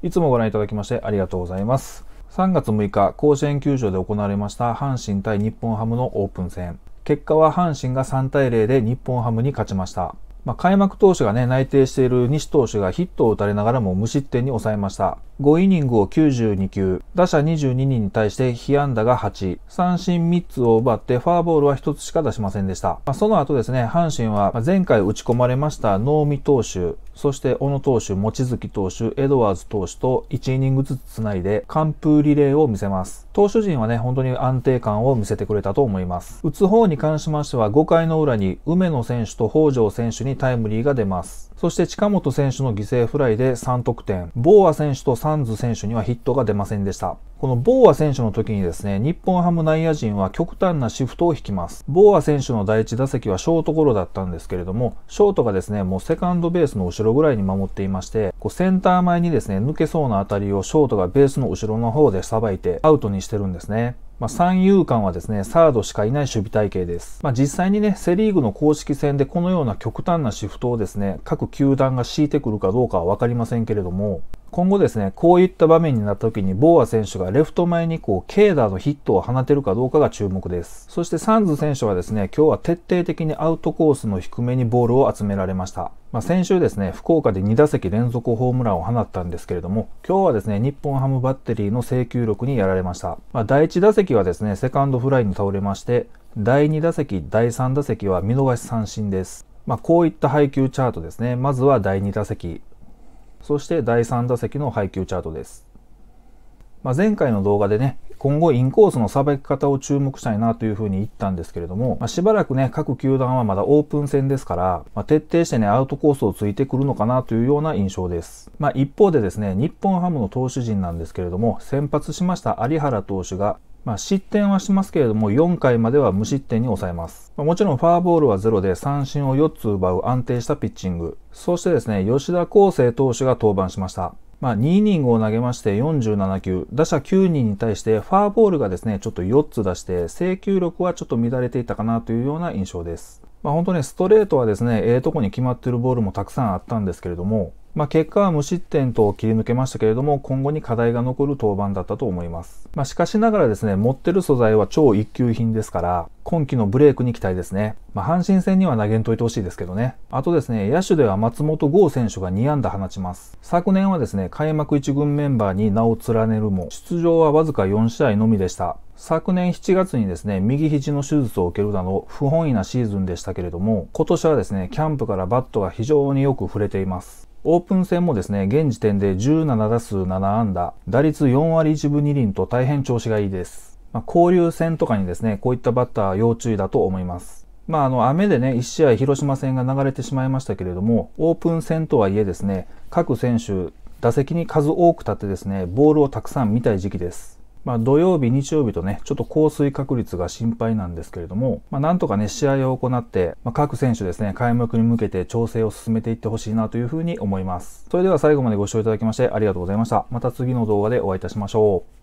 いつもご覧いただきましてありがとうございます。3月6日、甲子園球場で行われました阪神対日本ハムのオープン戦。結果は阪神が3対0で日本ハムに勝ちました。まあ、開幕投手がね、内定している西投手がヒットを打たれながらも無失点に抑えました。5イニングを92球、打者22人に対して被安打が8、三振3つを奪ってフォアボールは1つしか出しませんでした。まあ、その後ですね、阪神は前回打ち込まれました能見投手、そして小野投手、望月投手、エドワーズ投手と1イニングずつつないで完封リレーを見せます。投手陣はね、本当に安定感を見せてくれたと思います。打つ方に関しましては5回の裏に梅野選手と北条選手にタイムリーが出ます。そして近本選手の犠牲フライで3得点、ボーア選手とサンズ選手にはヒットが出ませんでした。このボーア選手の時にですね、日本ハム内野陣は極端なシフトを引きます。ボーア選手の第1打席はショートゴロだったんですけれども、ショートがですね、もうセカンドベースの後ろぐらいに守っていまして、こうセンター前にですね、抜けそうな当たりをショートがベースの後ろの方でさばいてアウトにしてるんですね。まあ、三遊間はですね、サードしかいない守備体系です。まあ、実際にね、セリーグの公式戦でこのような極端なシフトをですね、各球団が敷いてくるかどうかはわかりませんけれども、今後ですね、こういった場面になった時に、ボーア選手がレフト前にこう、ケーダーのヒットを放てるかどうかが注目です。そしてサンズ選手はですね、今日は徹底的にアウトコースの低めにボールを集められました。まあ、先週ですね、福岡で2打席連続ホームランを放ったんですけれども、今日はですね、日本ハムバッテリーの制球力にやられました。まあ、第1打席はですね、セカンドフライに倒れまして、第2打席、第3打席は見逃し三振です。まあ、こういった配球チャートですね。まずは第2打席、そして第3打席の配球チャートです。まあ、前回の動画でね、今後インコースのさばき方を注目したいなというふうに言ったんですけれども、まあ、しばらくね、各球団はまだオープン戦ですから、まあ、徹底してね、アウトコースをついてくるのかなというような印象です。まあ、一方でですね、日本ハムの投手陣なんですけれども、先発しました有原投手がまあ、失点はしますけれども、4回までは無失点に抑えます。まあ、もちろんフォアボールは0で三振を4つ奪う安定したピッチング。そしてですね、吉田康生投手が登板しました。まあ、2イニングを投げまして47球、打者9人に対してファーボールがですね、ちょっと4つ出して、制球力はちょっと乱れていたかなというような印象です。まあ、本当ね、ストレートはですね、ええー、とこに決まってるボールもたくさんあったんですけれども、まあ、結果は無失点と切り抜けましたけれども、今後に課題が残る登板だったと思います。まあ、しかしながらですね、持ってる素材は超一級品ですから、今季のブレイクに期待ですね。まあ、阪神戦には投げんといてほしいですけどね。あとですね、野手では松本剛選手が2安打放ちます。昨年はですね、開幕1軍メンバーに名を連ねるも、出場はわずか4試合のみでした。昨年7月にですね、右肘の手術を受けるなど不本意なシーズンでしたけれども、今年はですね、キャンプからバットが非常によく触れています。オープン戦もですね、現時点で17打数7安打、打率4割1分2厘と大変調子がいいです。まあ、交流戦とかにですね、こういったバッター要注意だと思います。まあ、あの、雨でね、1試合広島戦が流れてしまいましたけれども、オープン戦とはいえですね、各選手、打席に数多く立ってですね、ボールをたくさん見たい時期です。まあ、土曜日、日曜日とね、ちょっと降水確率が心配なんですけれども、まあ、なんとかね、試合を行って、まあ、各選手ですね、開幕に向けて調整を進めていってほしいなというふうに思います。それでは最後までご視聴いただきましてありがとうございました。また次の動画でお会いいたしましょう。